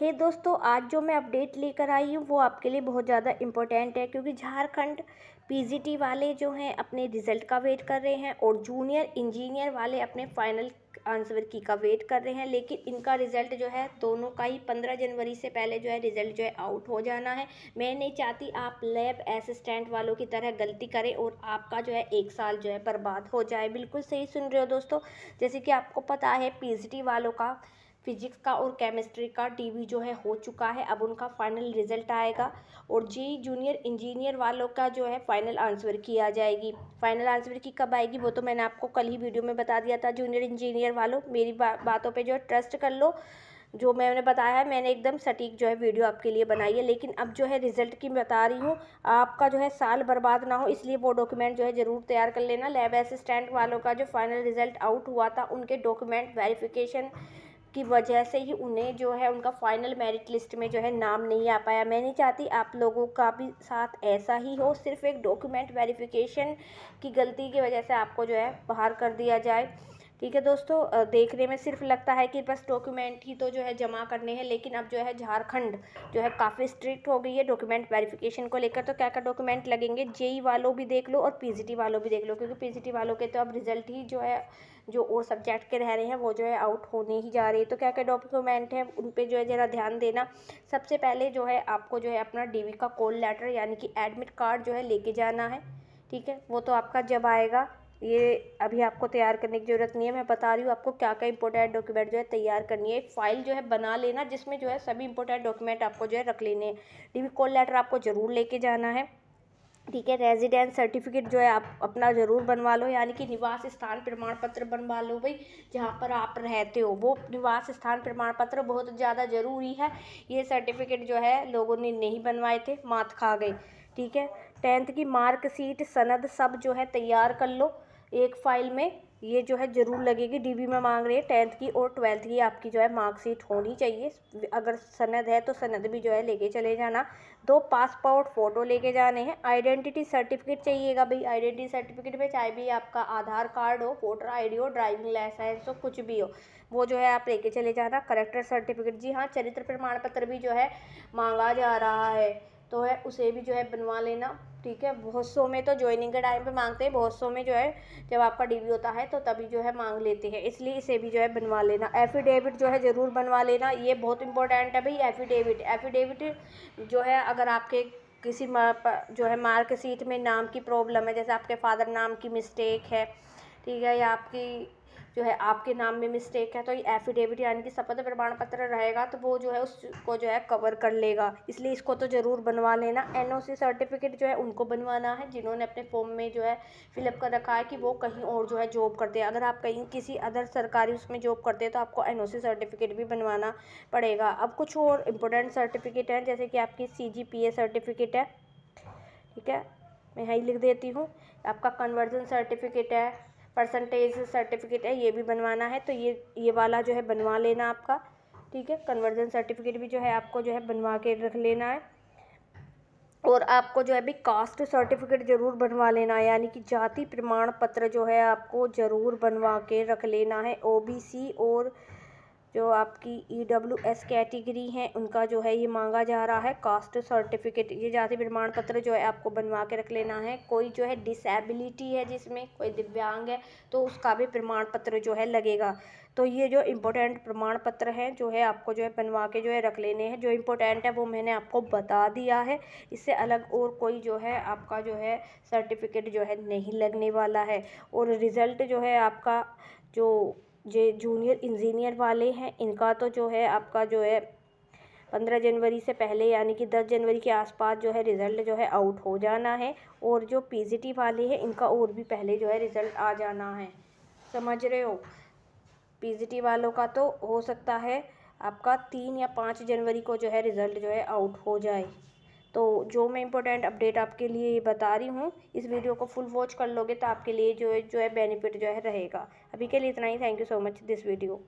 हे hey दोस्तों आज जो मैं अपडेट लेकर आई हूँ वो आपके लिए बहुत ज़्यादा इम्पोर्टेंट है क्योंकि झारखंड पीजीटी वाले जो हैं अपने रिज़ल्ट का वेट कर रहे हैं और जूनियर इंजीनियर वाले अपने फाइनल आंसर की का वेट कर रहे हैं लेकिन इनका रिज़ल्ट जो है दोनों का ही पंद्रह जनवरी से पहले जो है रिज़ल्ट जो है आउट हो जाना है मैं नहीं चाहती आप लैब असिस्टेंट वालों की तरह गलती करें और आपका जो है एक साल जो है बर्बाद हो जाए बिल्कुल सही सुन रहे हो दोस्तों जैसे कि आपको पता है पी वालों का फिजिक्स का और केमिस्ट्री का टीवी जो है हो चुका है अब उनका फाइनल रिजल्ट आएगा और जी जूनियर इंजीनियर वालों का जो है फाइनल आंसर किया जाएगी फाइनल आंसर की कब आएगी वो तो मैंने आपको कल ही वीडियो में बता दिया था जूनियर इंजीनियर वालों मेरी बा, बातों पर जो है ट्रस्ट कर लो जो मैंने बताया है मैंने एकदम सटीक जो है वीडियो आपके लिए बनाई है लेकिन अब जो है रिजल्ट की बता रही हूँ आपका जो है साल बर्बाद ना हो इसलिए वो डॉक्यूमेंट जो है ज़रूर तैयार कर लेना लैब असिस्टेंट वालों का जो फाइनल रिजल्ट आउट हुआ था उनके डॉक्यूमेंट वेरिफिकेशन की वजह से ही उन्हें जो है उनका फ़ाइनल मेरिट लिस्ट में जो है नाम नहीं आ पाया मैं नहीं चाहती आप लोगों का भी साथ ऐसा ही हो सिर्फ एक डॉक्यूमेंट वेरिफिकेशन की गलती की वजह से आपको जो है बाहर कर दिया जाए ठीक है दोस्तों देखने में सिर्फ लगता है कि बस डॉक्यूमेंट ही तो जो है जमा करने हैं लेकिन अब जो है झारखंड जो है काफ़ी स्ट्रिक्ट हो गई है डॉक्यूमेंट वेरिफिकेशन को लेकर तो क्या क्या डॉक्यूमेंट लगेंगे जेई e वालों भी देख लो और पीजीटी वालों भी देख लो क्योंकि पीजीटी वालों के तो अब रिज़ल्ट ही जो है जो और सब्जेक्ट के रह रहे हैं वो जो है आउट होने ही जा रही है तो क्या क्या डॉक्यूमेंट है उन पर जो है ज़रा ध्यान देना सबसे पहले जो है आपको जो है अपना डी का कॉल लेटर यानी कि एडमिट कार्ड जो है लेके जाना है ठीक है वो तो आपका जब आएगा ये अभी आपको तैयार करने की ज़रूरत नहीं है मैं बता रही हूँ आपको क्या क्या इंपॉर्टेंट डॉक्यूमेंट जो है तैयार करनी है एक फ़ाइल जो है बना लेना जिसमें जो है सभी इंपॉर्टेंट डॉक्यूमेंट आपको जो है रख लेने हैं डी कॉल लेटर आपको ज़रूर लेके जाना है ठीक है रेजिडेंस सर्टिफिकेट जो है आप अपना ज़रूर बनवा लो यानी कि निवास स्थान प्रमाण पत्र बनवा लो भाई जहाँ पर आप रहते हो वो निवास स्थान प्रमाण पत्र बहुत ज़्यादा ज़रूरी है ये सर्टिफिकेट जो है लोगों ने नहीं बनवाए थे मात खा गए ठीक है टेंथ की मार्कशीट सनद सब जो है तैयार कर लो एक फ़ाइल में ये जो है ज़रूर लगेगी डीबी में मांग रहे हैं टेंथ की और ट्वेल्थ की आपकी जो है मार्कशीट होनी चाहिए अगर सनद है तो सनद भी जो है लेके चले जाना दो पासपोर्ट फ़ोटो लेके जाने हैं आइडेंटिटी सर्टिफिकेट चाहिएगा भाई आइडेंटिटी सर्टिफिकेट में चाहे भी आपका आधार कार्ड हो वोटर आई हो ड्राइविंग लाइसेंस हो कुछ भी हो वो जो है आप लेके चले जाना करेक्टर सर्टिफिकेट जी हाँ चरित्र प्रमाण पत्र भी जो है मांगा जा रहा है तो है उसे भी जो है बनवा लेना ठीक है बहुत सौ में तो ज्वाइनिंग के टाइम पे मांगते हैं बहुत सौ में जो है जब आपका डी होता है तो तभी जो है मांग लेते हैं इसलिए इसे भी जो है बनवा लेना एफिडेविट जो है ज़रूर बनवा लेना ये बहुत इंपॉर्टेंट है भाई एफिडेविट एफिडेविट जो है अगर आपके किसी जो है मार्कशीट में नाम की प्रॉब्लम है जैसे आपके फादर नाम की मिस्टेक है ठीक है या आपकी जो है आपके नाम में मिस्टेक है तो ये एफिडेविट यानी कि शपथ प्रमाण पत्र रहेगा तो वो जो है उसको जो है कवर कर लेगा इसलिए इसको तो ज़रूर बनवा लेना एनओसी सर्टिफिकेट जो है उनको बनवाना है जिन्होंने अपने फॉर्म में जो है फिलअप कर रखा है कि वो कहीं और जो है जॉब करते हैं अगर आप कहीं किसी अदर सरकारी उसमें जॉब करते हैं तो आपको एन सर्टिफिकेट भी बनवाना पड़ेगा अब कुछ और इम्पोर्टेंट सर्टिफिकेट हैं जैसे कि आपकी सी सर्टिफिकेट है ठीक है मैं यहीं लिख देती हूँ आपका कन्वर्जन सर्टिफिकेट है परसेंटेज सर्टिफिकेट है ये भी बनवाना है तो ये ये वाला जो है बनवा लेना आपका ठीक है कन्वर्जन सर्टिफिकेट भी जो है आपको जो है बनवा के रख लेना है और आपको जो है भी कास्ट सर्टिफिकेट ज़रूर बनवा लेना है यानी कि जाति प्रमाण पत्र जो है आपको ज़रूर बनवा के रख लेना है ओबीसी और जो आपकी ई डब्ल्यू एस कैटेगरी हैं उनका जो है ये मांगा जा रहा है कास्ट सर्टिफिकेट ये जाति प्रमाण पत्र जो है आपको बनवा के रख लेना है कोई जो है डिसेबिलिटी है जिसमें कोई दिव्यांग है तो उसका भी प्रमाण पत्र जो है लगेगा तो ये जो इम्पोर्टेंट प्रमाण पत्र हैं जो है आपको जो है बनवा के जो है रख लेने हैं जो इम्पोर्टेंट है वो मैंने आपको बता दिया है इससे अलग और कोई जो है आपका जो है सर्टिफिकेट जो है नहीं लगने वाला है और रिज़ल्ट जो है आपका जो जो जूनियर इंजीनियर वाले हैं इनका तो जो है आपका जो है पंद्रह जनवरी से पहले यानी कि दस जनवरी के आसपास जो है रिज़ल्ट जो है आउट हो जाना है और जो पीजीटी वाले हैं इनका और भी पहले जो है रिज़ल्ट आ जाना है समझ रहे हो पीजीटी वालों का तो हो सकता है आपका तीन या पाँच जनवरी को जो है रिज़ल्ट जो है आउट हो जाए तो जो मैं इंपॉर्टेंट अपडेट आपके लिए बता रही हूँ इस वीडियो को फुल वॉच कर लोगे तो आपके लिए जो है जो है बेनिफिट जो है रहेगा अभी के लिए इतना ही thank you so much this video